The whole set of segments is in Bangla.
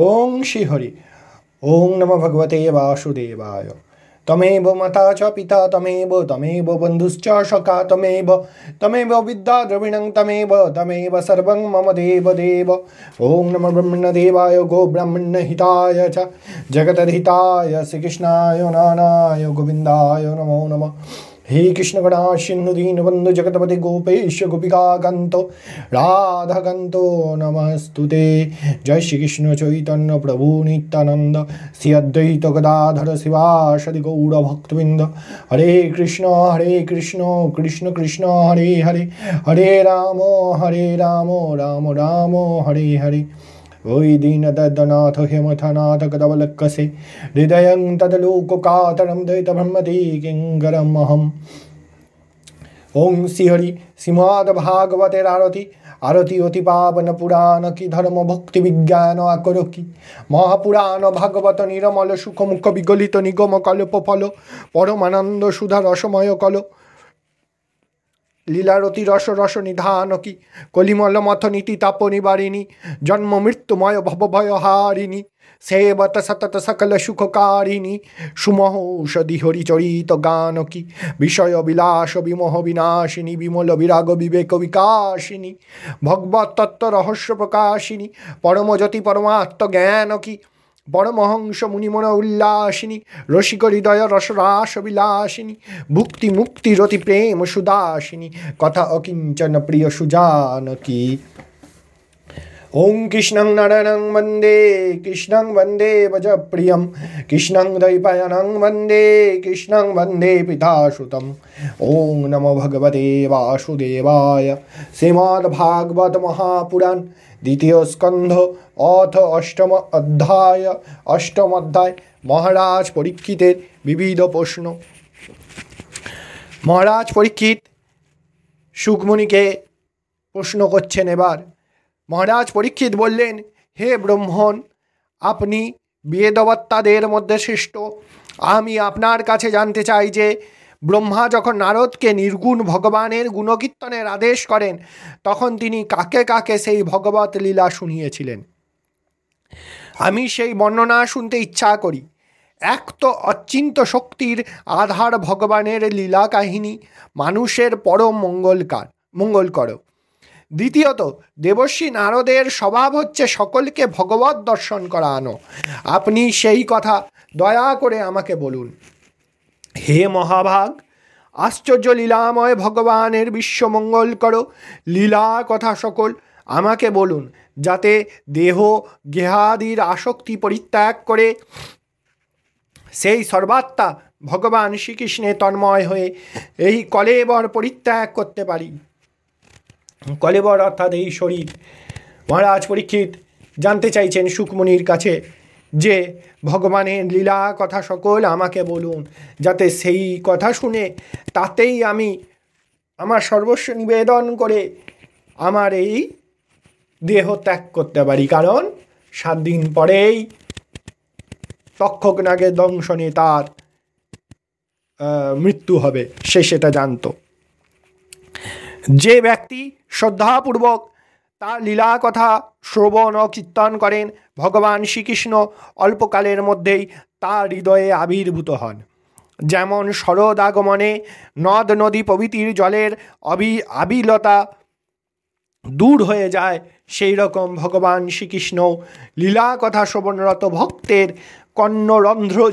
ओम श्री हरि ओम नमः भगवते वासुदेवाय तमेव मता च पिता तमेव तमेव बन्धुश्च सखा तमेव तमेव विद्याद्रविणं तमेव तमेव सर्वं मम देव देव ॐ नमो ब्रह्मणदेवाय गोब्रह्मणहिताय च जगतर्हिताय श्रीकृष्णाय नानाय गोविन्दाय नमो नमः হে কৃষ্ণগণা সিন্ধু দীনবন্ধু জগৎপতি গোপেশ গোপিকাকান্ত রাধাকান্ত নমস্তুতে জয় শ্রীকৃষ্ণ চৈতন্য প্রভু নিত্যানন্দ শ্রী অদ্বৈত গদাধর শিবাসদি গৌরভক্তবৃন্দ হরে কৃষ্ণ হরে কৃষ্ণ কৃষ্ণ কৃষ্ণ হরে হরে হরে রাম হরে রাম রাম রাম হরে হরে ওই দীন দদনাথ হেমথনাথ কদবলকসে হৃদয়ং তদলোককাতরম দ্বৈত ব্রহ্মতি কিঙ্করমহম ওং শ্রীহরি শ্রীমদ ভাগবতের আরতি আরতি অতি পাবন পুরাণ কি ধর্ম ভক্তি বিজ্ঞান আকর কি মহাপুরাণ ভাগবত নিরমল সুখমুখ বিগলিত নিগম কল্প ফল পরমানন্দ সুধা রসময় কল লীলারতি রস রস কি কলিমল মথ নীতি তাপ নিবারিণী জন্ম মৃত্যুময় ভবভয় হারিণী সেবত সতত সকল সুখকারিণী সুমহ ঔষধি হরিচরিত কি বিষয় বিলাস বিমোহ বিনাশিনী বিমল বিরাগ বিবেক বিকাশিনী ভগবত তত্ত্ব রহস্য প্রকাশিনী জ্যোতি পরমাত্ম কি বনমহংস মুনিমন উল্লাসিনী রসিক হৃদয় রসরাস বিলাসিনী ভুক্তি মুক্তি রতি প্রেম সুদাসিনী কথা অকিঞ্চন প্রিয় সুজানকী ॐ कृष्णं नरणं वन्दे कृष्णं वन्दे भजप्रियं कृष्णं दैपयनं वन्दे कृष्णं वन्दे पिताश्रुतम् ॐ नमो भगवते वासुदेवाय श्रीमद्भागवतमहापुराण দ্বিতীয় স্কন্ধ অথ অষ্টম অধ্যায় অষ্টম অধ্যায় মহারাজ পরীক্ষিতের বিবিধ প্রশ্ন মহারাজ পরীক্ষিত সুকমণিকে প্রশ্ন করছেন এবার মহারাজ পরীক্ষিত বললেন হে ব্রহ্মণ আপনি বেদবত্তাদের মধ্যে শ্রেষ্ঠ আমি আপনার কাছে জানতে চাই যে ব্রহ্মা যখন নারদকে নির্গুণ ভগবানের গুণকীর্তনের আদেশ করেন তখন তিনি কাকে কাকে সেই ভগবত লীলা শুনিয়েছিলেন আমি সেই বর্ণনা শুনতে ইচ্ছা করি এক তো অচিন্ত শক্তির আধার ভগবানের লীলা কাহিনী মানুষের পরম মঙ্গলকার মঙ্গলকর দ্বিতীয়ত দেবশ্রী নারদের স্বভাব হচ্ছে সকলকে ভগবত দর্শন করানো আপনি সেই কথা দয়া করে আমাকে বলুন হে মহাভাগ আশ্চর্য লীলাময় ভগবানের বিশ্বমঙ্গল করো লীলা কথা সকল আমাকে বলুন যাতে দেহ গেহাদির আসক্তি পরিত্যাগ করে সেই সর্বাত্মা ভগবান শ্রীকৃষ্ণে তন্ময় হয়ে এই কলেবর পরিত্যাগ করতে পারি কলেবর অর্থাৎ এই শরীর মহারাজ পরীক্ষিত জানতে চাইছেন সুকমণির কাছে যে ভগবানের লীলা কথা সকল আমাকে বলুন যাতে সেই কথা শুনে তাতেই আমি আমার সর্বস্ব নিবেদন করে আমার এই দেহ ত্যাগ করতে পারি কারণ সাত দিন পরেই তক্ষক নাগে দংশনে তার মৃত্যু হবে সে সেটা জানত যে ব্যক্তি শ্রদ্ধাপূর্বক তার লীলা কথা শ্রবণ ও কীর্তন করেন ভগবান শ্রীকৃষ্ণ অল্পকালের মধ্যেই তার হৃদয়ে আবির্ভূত হন যেমন শরদ আগমনে নদ নদী প্রভৃতির জলের অবি আবিলতা দূর হয়ে যায় সেই রকম ভগবান শ্রীকৃষ্ণ লীলা কথা শ্রবণরত ভক্তের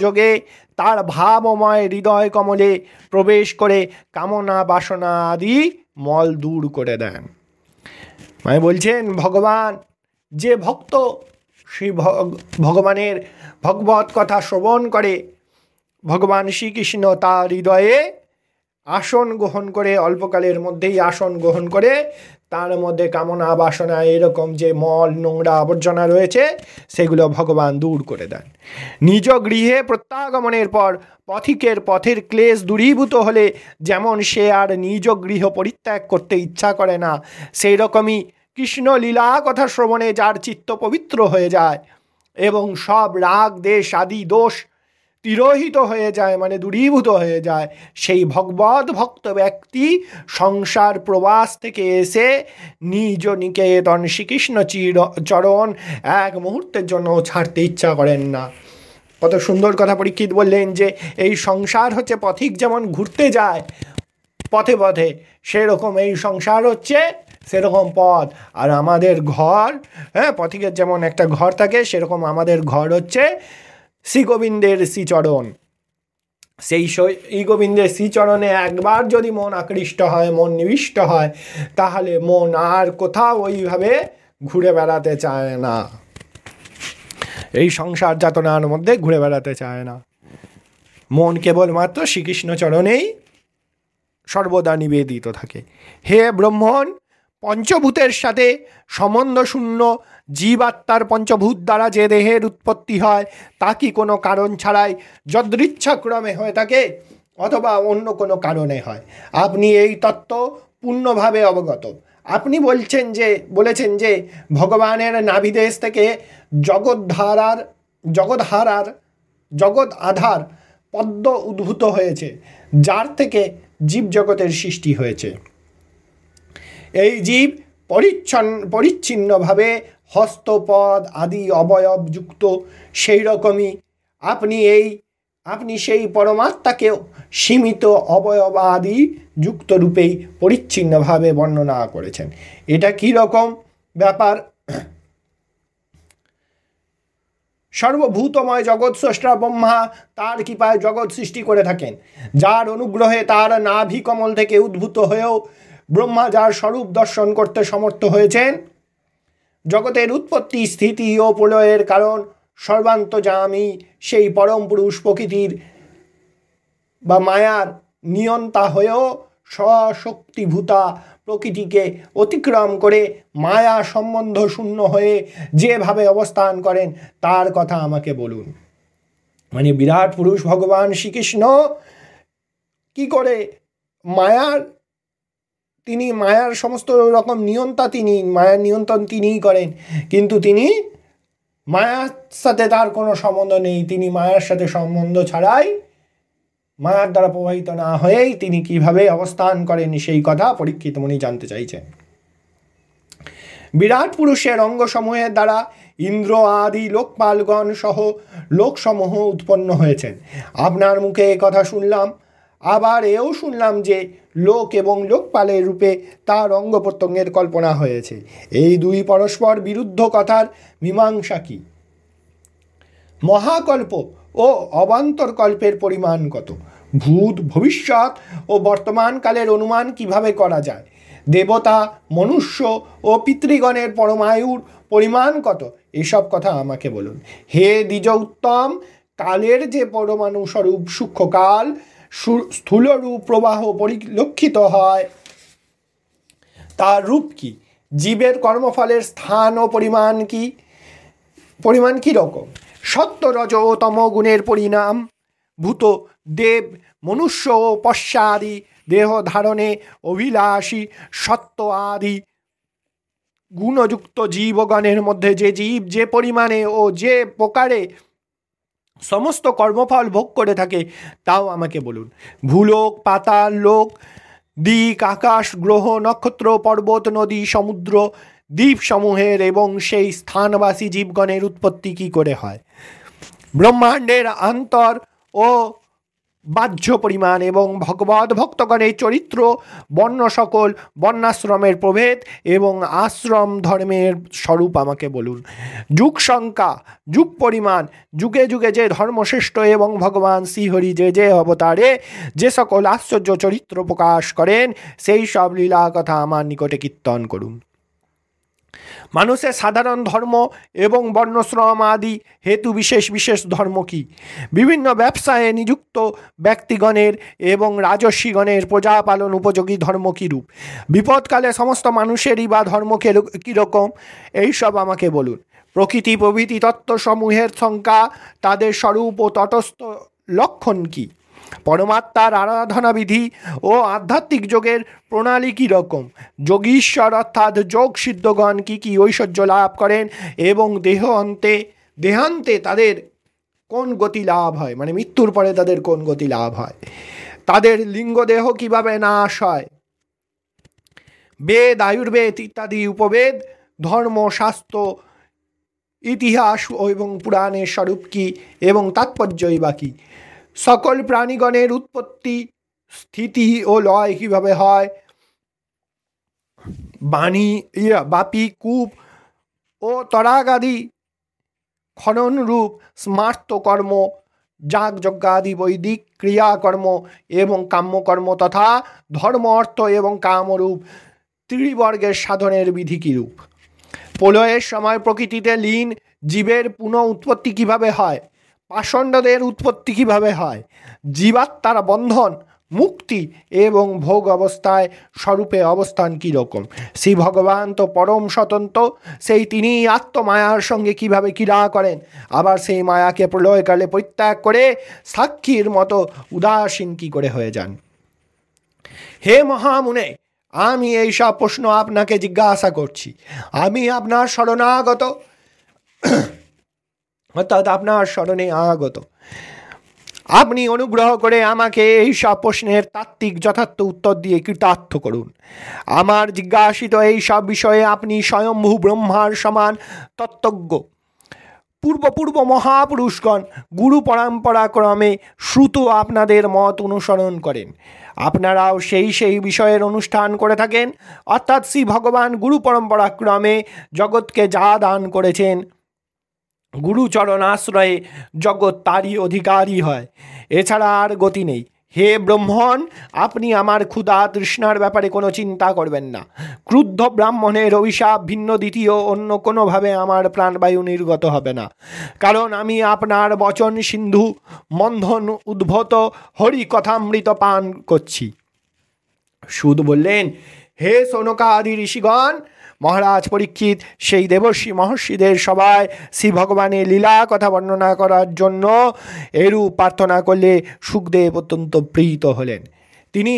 যোগে তার ভাবময় হৃদয় কমলে প্রবেশ করে কামনা বাসনা আদি মল দূর করে দেন মানে বলছেন ভগবান যে ভক্ত শ্রী ভগবানের ভগবত কথা শ্রবণ করে ভগবান শ্রীকৃষ্ণ তার হৃদয়ে আসন গ্রহণ করে অল্পকালের মধ্যেই আসন গ্রহণ করে তার মধ্যে কামনা বাসনা এরকম যে মল নোংরা আবর্জনা রয়েছে সেগুলো ভগবান দূর করে দেন নিজ গৃহে প্রত্যাগমনের পর পথিকের পথের ক্লেশ দূরীভূত হলে যেমন সে আর নিজ গৃহ পরিত্যাগ করতে ইচ্ছা করে না সেই রকমই কৃষ্ণলীলা কথা শ্রবণে যার চিত্ত পবিত্র হয়ে যায় এবং সব রাগ দেশ আদি দোষ তিরোহিত হয়ে যায় মানে দূরীভূত হয়ে যায় সেই ভগবত ভক্ত ব্যক্তি সংসার প্রবাস থেকে এসে নিজ নিকেতন শ্রীকৃষ্ণ চির চরণ এক মুহূর্তের জন্য ছাড়তে ইচ্ছা করেন না কত সুন্দর কথা পরীক্ষিত বললেন যে এই সংসার হচ্ছে পথিক যেমন ঘুরতে যায় পথে পথে সেরকম এই সংসার হচ্ছে সেরকম পথ আর আমাদের ঘর হ্যাঁ পথিকের যেমন একটা ঘর থাকে সেরকম আমাদের ঘর হচ্ছে শ্রীগোবিন্দের শ্রীচরণ সেই এই গোবিন্দের শ্রীচরণে একবার যদি মন আকৃষ্ট হয় মন নিবিষ্ট হয় তাহলে মন আর কোথাও ওইভাবে ঘুরে বেড়াতে চায় না এই সংসার যাতনার মধ্যে ঘুরে বেড়াতে চায় না মন কেবলমাত্র শ্রীকৃষ্ণ চরণেই সর্বদা নিবেদিত থাকে হে ব্রহ্মণ পঞ্চভূতের সাথে সম্বন্ধশূন্য জীবাত্মার পঞ্চভূত দ্বারা যে দেহের উৎপত্তি হয় তা কি কোনো কারণ ছাড়াই যদৃচ্ছাক্রমে হয়ে থাকে অথবা অন্য কোনো কারণে হয় আপনি এই তত্ত্ব পূর্ণভাবে অবগত আপনি বলছেন যে বলেছেন যে ভগবানের নাভিদেশ থেকে জগৎধারার জগৎহারার জগৎ আধার পদ্ম উদ্ভূত হয়েছে যার থেকে জীব জগতের সৃষ্টি হয়েছে এই জীব পরিচ্ছন্ন পরিচ্ছিন্নভাবে হস্তপদ আদি অবয়বযুক্ত সেই রকমই আপনি এই আপনি সেই পরমাত্মাকেও সীমিত অবয়ব আদি যুক্তরূপেই পরিচ্ছিন্নভাবে বর্ণনা করেছেন এটা কি রকম ব্যাপার সর্বভূতময় জগৎ স্রষ্টা ব্রহ্মা তার কৃপায় জগৎ সৃষ্টি করে থাকেন যার অনুগ্রহে তার নাভি কমল থেকে উদ্ভূত হয়েও ব্রহ্মা যার স্বরূপ দর্শন করতে সমর্থ হয়েছেন জগতের উৎপত্তি স্থিতি ও প্রলয়ের কারণ সর্বান্তজামী সেই পরম পুরুষ প্রকৃতির বা মায়ার নিয়ন্তা হয়েও স্বশক্তিভূতা প্রকৃতিকে অতিক্রম করে মায়া সম্বন্ধ শূন্য হয়ে যেভাবে অবস্থান করেন তার কথা আমাকে বলুন মানে বিরাট পুরুষ ভগবান শ্রীকৃষ্ণ কি করে মায়ার তিনি মায়ার সমস্ত রকম নিয়ন্তা তিনি মায়ার নিয়ন্ত্রণ তিনিই করেন কিন্তু তিনি মায়ার সাথে তার কোনো সম্বন্ধ নেই তিনি মায়ার সাথে সম্বন্ধ ছাড়াই মায়ার দ্বারা প্রভাবিত না হয়েই তিনি কিভাবে অবস্থান করেন সেই কথা পরীক্ষিত মুনি জানতে চাইছেন বিরাট পুরুষের অঙ্গসমূহের দ্বারা ইন্দ্র আদি লোকপালগণ সহ লোকসমূহ উৎপন্ন হয়েছেন আপনার মুখে কথা শুনলাম আবার এও শুনলাম যে লোক এবং লোকপালের রূপে তার অঙ্গ প্রত্যঙ্গের কল্পনা হয়েছে এই দুই পরস্পর বিরুদ্ধ কথার মীমাংসা কী মহাকল্প ও অবান্তর কল্পের পরিমাণ কত ভূত ভবিষ্যৎ ও বর্তমানকালের অনুমান কিভাবে করা যায় দেবতা মনুষ্য ও পিতৃগণের পরমায়ুর পরিমাণ কত এসব কথা আমাকে বলুন হে দ্বিজ উত্তম কালের যে পরমাণু স্বরূপ সূক্ষ্মকাল স্থূলরূপ প্রবাহ পরিলক্ষিত হয় তার রূপ কি জীবের কর্মফলের স্থান ও পরিমাণ কি পরিমাণ কী রকম সত্য রজ তম গুণের পরিণাম ভূত দেব মনুষ্য ও পশ্চাদি দেহ ধারণে অভিলাষী সত্য আদি গুণযুক্ত জীবগণের মধ্যে যে জীব যে পরিমাণে ও যে প্রকারে সমস্ত কর্মফল ভোগ করে থাকে তাও আমাকে বলুন ভূলোক পাতাল লোক দিক আকাশ গ্রহ নক্ষত্র পর্বত নদী সমুদ্র দ্বীপসমূহের এবং সেই স্থানবাসী জীবগণের উৎপত্তি কী করে হয় ব্রহ্মাণ্ডের অন্তর ও বাহ্য পরিমাণ এবং ভগবত ভক্তগণের চরিত্র বর্ণ সকল বর্ণাশ্রমের প্রভেদ এবং আশ্রম ধর্মের স্বরূপ আমাকে বলুন যুগ সংখ্যা যুগ পরিমাণ যুগে যুগে যে ধর্মশ্রেষ্ঠ এবং ভগবান শ্রীহরি যে যে অবতারে যে সকল আশ্চর্য চরিত্র প্রকাশ করেন সেই সব লীলা কথা আমার নিকটে কীর্তন করুন মানুষের সাধারণ ধর্ম এবং বর্ণশ্রম আদি হেতু বিশেষ বিশেষ ধর্ম কী বিভিন্ন ব্যবসায় নিযুক্ত ব্যক্তিগণের এবং রাজস্বীগণের প্রজাপালন উপযোগী ধর্ম কীরূপ বিপদকালে সমস্ত মানুষেরই বা ধর্ম কীরকম এইসব আমাকে বলুন প্রকৃতি প্রভৃতি তত্ত্বসমূহের সংখ্যা তাদের স্বরূপ ও তটস্থ লক্ষণ কী পরমাত্মার আরাধনা বিধি ও আধ্যাত্মিক যোগের প্রণালী কী রকম যোগীশ্বর অর্থাৎ যোগ সিদ্ধগণ কী কী ঐশ্বর্য লাভ করেন এবং দেহ অন্তে দেহান্তে তাদের কোন গতি লাভ হয় মানে মৃত্যুর পরে তাদের কোন গতি লাভ হয় তাদের লিঙ্গদেহ কিভাবে নাশ হয় বেদ আয়ুর্বেদ ইত্যাদি উপবেদ ধর্ম শাস্ত্র ইতিহাস এবং পুরাণের স্বরূপ কী এবং তাৎপর্যই বা কী সকল প্রাণীগণের উৎপত্তি স্থিতি ও লয় কীভাবে হয় বাণী ইয়া বাপি কূপ ও তরাগাদি রূপ স্মার্ত কর্ম যাগযজ্ঞাদি বৈদিক ক্রিয়াকর্ম এবং কাম্যকর্ম তথা ধর্ম অর্থ এবং কামরূপ ত্রিবর্গের সাধনের বিধি কীরূপ প্রলয়ের সময় প্রকৃতিতে লীন জীবের পুনঃ উৎপত্তি কীভাবে হয় পাষণ্ডদের উৎপত্তি কিভাবে হয় জীবাত্মার বন্ধন মুক্তি এবং ভোগ অবস্থায় স্বরূপে অবস্থান কীরকম শ্রী ভগবান তো পরম স্বতন্ত্র সেই তিনি আত্মমায়ার সঙ্গে কিভাবে ক্রীড়া করেন আবার সেই মায়াকে প্রলয়কালে পরিত্যাগ করে সাক্ষীর মতো উদাসীন কী করে হয়ে যান হে মহামুনে আমি এইসব প্রশ্ন আপনাকে জিজ্ঞাসা করছি আমি আপনার শরণাগত অর্থাৎ আপনার স্মরণে আগত আপনি অনুগ্রহ করে আমাকে এই সব প্রশ্নের তাত্ত্বিক যথার্থ উত্তর দিয়ে কৃতার্থ করুন আমার জিজ্ঞাসিত এই সব বিষয়ে আপনি স্বয়ম্ভু ব্রহ্মার সমান তত্ত্বজ্ঞ পূর্বপূর্ব মহাপুরুষগণ গুরু পরম্পরা ক্রমে শ্রুত আপনাদের মত অনুসরণ করেন আপনারাও সেই সেই বিষয়ের অনুষ্ঠান করে থাকেন অর্থাৎ শ্রী ভগবান গুরু পরম্পরা ক্রমে জগৎকে যা দান করেছেন গুরুচরণ আশ্রয়ে জগৎ তারই অধিকারী হয় এছাড়া আর গতি নেই হে ব্রহ্মণ আপনি আমার ক্ষুধা তৃষ্ণার ব্যাপারে কোনো চিন্তা করবেন না ক্রুদ্ধ ব্রাহ্মণের অভিশাপ ভিন্ন দ্বিতীয় অন্য কোনোভাবে আমার প্রাণবায়ু নির্গত হবে না কারণ আমি আপনার বচন সিন্ধু মন্ধন উদ্ভূত হরি কথামৃত পান করছি সুদ বললেন হে সোনকাদি ঋষিগণ মহারাজ পরীক্ষিত সেই দেবর্ষী মহর্ষিদের সবাই শ্রী ভগবানের লীলা কথা বর্ণনা করার জন্য এরূপ প্রার্থনা করলে সুখদেব অত্যন্ত প্রীত হলেন তিনি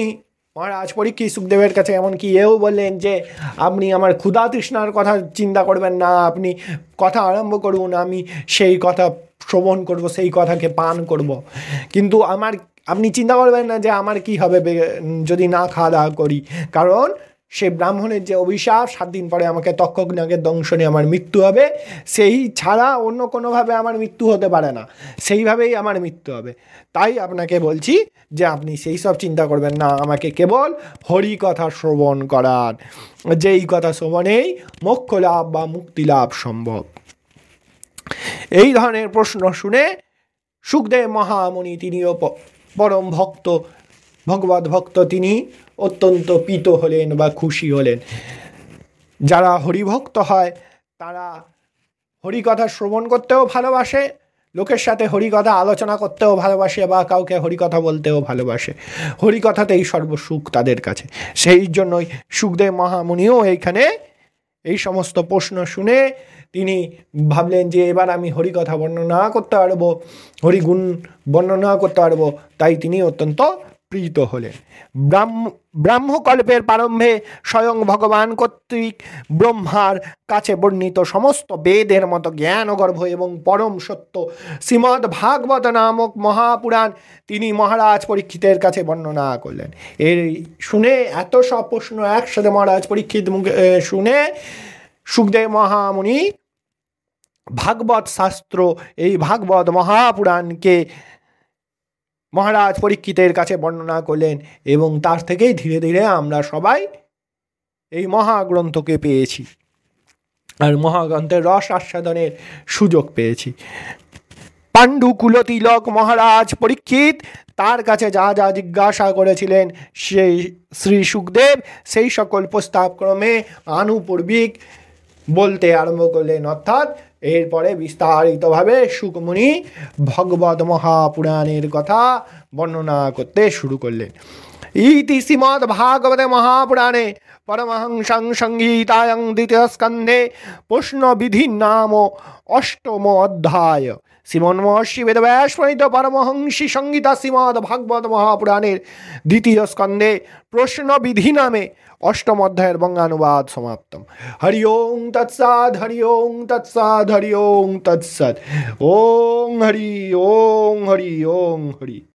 মহারাজ পরীক্ষিত সুখদেবের কাছে এমনকি এও বললেন যে আপনি আমার ক্ষুধা তৃষ্ণার কথা চিন্তা করবেন না আপনি কথা আরম্ভ করুন আমি সেই কথা শ্রবণ করব সেই কথাকে পান করব কিন্তু আমার আপনি চিন্তা করবেন না যে আমার কি হবে যদি না খাওয়া দাওয়া করি কারণ সেই ব্রাহ্মণের যে অভিশাপ সাত দিন পরে আমাকে তক্ষজ্ঞাগের দংশনে আমার মৃত্যু হবে সেই ছাড়া অন্য কোনোভাবে আমার মৃত্যু হতে পারে না সেইভাবেই আমার মৃত্যু হবে তাই আপনাকে বলছি যে আপনি সেই সব চিন্তা করবেন না আমাকে কেবল হরি কথা শ্রবণ করার যেই কথা শ্রবণেই মোক্ষ লাভ বা মুক্তি লাভ সম্ভব এই ধরনের প্রশ্ন শুনে সুখদেব মহামণি তিনিও পরম ভক্ত ভগবত ভক্ত তিনি অত্যন্ত পীত হলেন বা খুশি হলেন যারা হরিভক্ত হয় তারা হরিকথা শ্রবণ করতেও ভালোবাসে লোকের সাথে হরিকথা আলোচনা করতেও ভালোবাসে বা কাউকে হরিকথা বলতেও ভালোবাসে হরিকথাতেই সর্বসুখ তাদের কাছে সেই জন্যই সুখদেব মহামুনিও এইখানে এই সমস্ত প্রশ্ন শুনে তিনি ভাবলেন যে এবার আমি হরিকথা বর্ণনা করতে পারবো হরিগুণ বর্ণনা করতে পারবো তাই তিনি অত্যন্ত প্রীত হলেন ব্রাহ্ম ব্রাহ্মকল্পের প্রারম্ভে স্বয়ং ভগবান কর্তৃক ব্রহ্মার কাছে বর্ণিত সমস্ত বেদের মতো জ্ঞান গর্ভ এবং পরম সত্য শ্রীমদ্ ভাগবত নামক মহাপুরাণ তিনি মহারাজ পরীক্ষিতের কাছে বর্ণনা করলেন এর শুনে এত সব প্রশ্ন একসাথে মহারাজ পরীক্ষিত মুখে শুনে সুখদেব মহামুনি ভাগবত শাস্ত্র এই ভাগবত মহাপুরাণকে মহারাজ পরীক্ষিতের কাছে বর্ণনা করলেন এবং তার থেকেই ধীরে ধীরে আমরা সবাই এই মহাগ্রন্থকে পেয়েছি আর মহাগ্রন্থের রস আস্বাদনের সুযোগ পেয়েছি পাণ্ডু কুলতিলক মহারাজ পরীক্ষিত তার কাছে যা যা জিজ্ঞাসা করেছিলেন সেই শ্রী সুখদেব সেই সকল প্রস্তাবক্রমে আনুপূর্বিক বলতে আরম্ভ করলেন অর্থাৎ এরপরে বিস্তারিতভাবে সুকমণি ভগবত মহাপুরাণের কথা বর্ণনা করতে শুরু করলেন ইতি শ্রীমদ মহাপুরাণে পরমহংসং সংহিতায়ং দ্বিতীয় স্কন্ধে প্রশ্নবিধি নাম অষ্টম অধ্যায় শ্রীমন মহর্ষি বেদব্যাস প্রণীত পরমহংসী সংগীতা শ্রীমদ ভাগবত মহাপুরাণের দ্বিতীয় স্কন্ধে প্রশ্নবিধি নামে অষ্টম অধ্যায়ের বঙ্গানুবাদ সমাপ্ত হরি ওং তৎসাদ হরি ওং তৎসাদ হরি ওং তৎসাদ ওং হরি ওং হরি ওং হরি